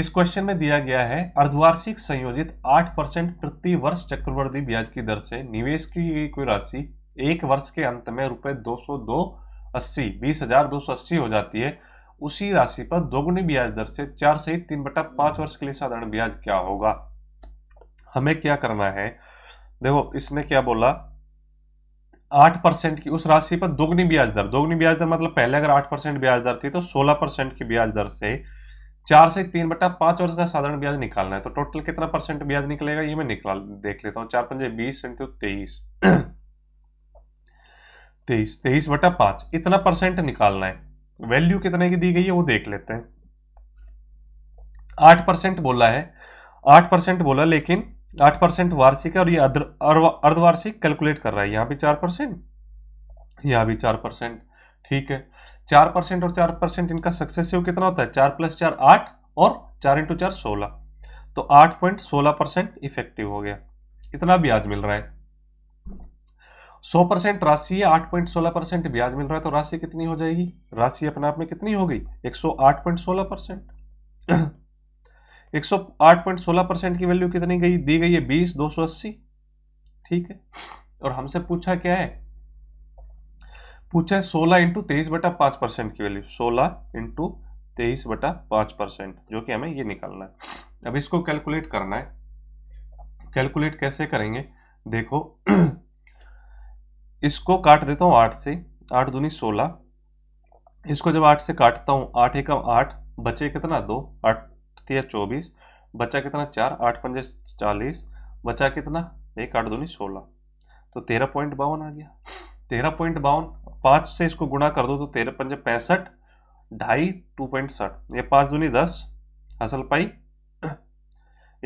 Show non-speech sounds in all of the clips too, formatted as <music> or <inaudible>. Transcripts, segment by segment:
इस क्वेश्चन में दिया गया है अर्धवार्षिक संयोजित 8 परसेंट प्रति वर्ष चक्रवर्ती ब्याज की दर से निवेश की गई कोई राशि एक वर्ष के अंत में रुपए दो सौ दो अस्सी बीस हजार दो सौ अस्सी हो जाती है उसी राशि पर दोगुनी ब्याज दर से चार से तीन बटा पांच वर्ष के लिए साधारण ब्याज क्या होगा हमें क्या करना है देखो इसने क्या बोला आठ परसेंट की उस राशि पर दोगुनी ब्याज दर दोगुनी ब्याज दर मतलब पहले अगर आठ परसेंट ब्याज दर थी तो सोलह परसेंट की ब्याज दर से चार से तीन बटा पांच वर्ष का साधारण ब्याज निकालना है तो टोटल कितना परसेंट ब्याज निकलेगा ये मैं निकाल देख लेता हूँ चार पंजे बीस इंटू तेईस <clears throat> तेईस तेईस बटा पांच इतना परसेंट निकालना है वैल्यू कितने की दी गई है वो देख लेते हैं आठ परसेंट बोला है आठ परसेंट बोला लेकिन आठ परसेंट वार्षिक है और ये अर्धवार्षिक कैलकुलेट कर रहा है यहाँ भी चार परसेंट यहाँ भी चार परसेंट ठीक है चार परसेंट और चार परसेंट इनका सक्सेसिव कितना होता है चार प्लस चार आठ और चार इंटू चार सोलह तो आठ पॉइंट सोलह परसेंट इफेक्टिव हो गया इतना ब्याज मिल रहा है सौ परसेंट राशि है आठ पॉइंट सोलह परसेंट ब्याज मिल रहा है तो राशि कितनी हो जाएगी राशि अपने आप में कितनी हो गई एक सौ आठ पॉइंट सोलह परसेंट <clears throat> एक सौ आठ पॉइंट सोलह परसेंट की वैल्यू कितनी गई दी गई है बीस दो सौ अस्सी ठीक है और हमसे पूछा क्या है पूछा है सोलह इंटू तेईस बटा पांच परसेंट की वैल्यू सोलह इंटू तेईस बटा पांच परसेंट जो कि हमें ये निकालना है अब इसको कैलकुलेट करना है कैलकुलेट कैसे करेंगे देखो <clears throat> इसको काट देता हूं आठ से आठ दूनी सोलह इसको जब आठ से काटता हूं आठ एक आठ बचे कितना दो आठ या चौबीस बचा कितना चार आठ पंजे चालीस बचा कितना एक आठ दूनी सोलह तो तेरह पॉइंट बावन आ गया तेरह पॉइंट बावन पाँच से इसको गुणा कर दो तो तेरह पंजे पैंसठ ढाई टू पॉइंट साठ ये पाँच दूनी दस हसल <clears throat> पाई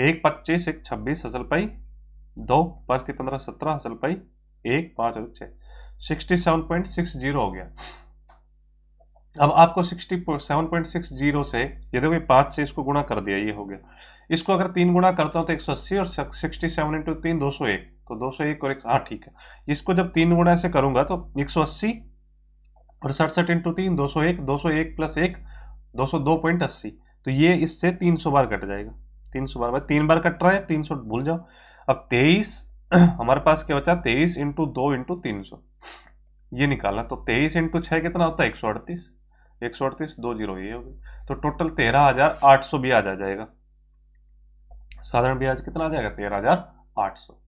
एक पच्चीस एक छब्बीस हसल पाई दो पाँच थी पंद्रह सत्रह हसल पाई एक पाँच और छः sixty seven point six zero हो गया अब आपको sixty seven point six zero से ये देखो पांच पाँच से इसको गुणा कर दिया ये हो गया इसको अगर तीन गुणा करता हूँ तो एक सौ अस्सी और सिक्सटी सेवन इंटू तीन दो सौ एक तो दो सौ एक और एक हाँ ठीक है इसको जब तीन गुणा ऐसे करूंगा तो एक सौ अस्सी और सड़सठ इंटू तीन दो सौ एक दो सौ एक प्लस एक दो सौ दो पॉइंट अस्सी तो ये इससे तीन सौ बार कट जाएगा तीन सौ बार बार तीन बार कट रहा है तीन सौ भूल जाओ अब तेईस <clears throat> हमारे पास क्या बचा तेईस इंटू दो इंटू तीन सौ ये निकाला तो तेईस इंटू छः कितना होता है एक सौ अड़तीस एक सौ अड़तीस दो जीरो ये हो तो टोटल तेरह हजार आठ सौ ब्याज आ जाएगा साधारण ब्याज कितना आ जाएगा तेरह हजार आठ सौ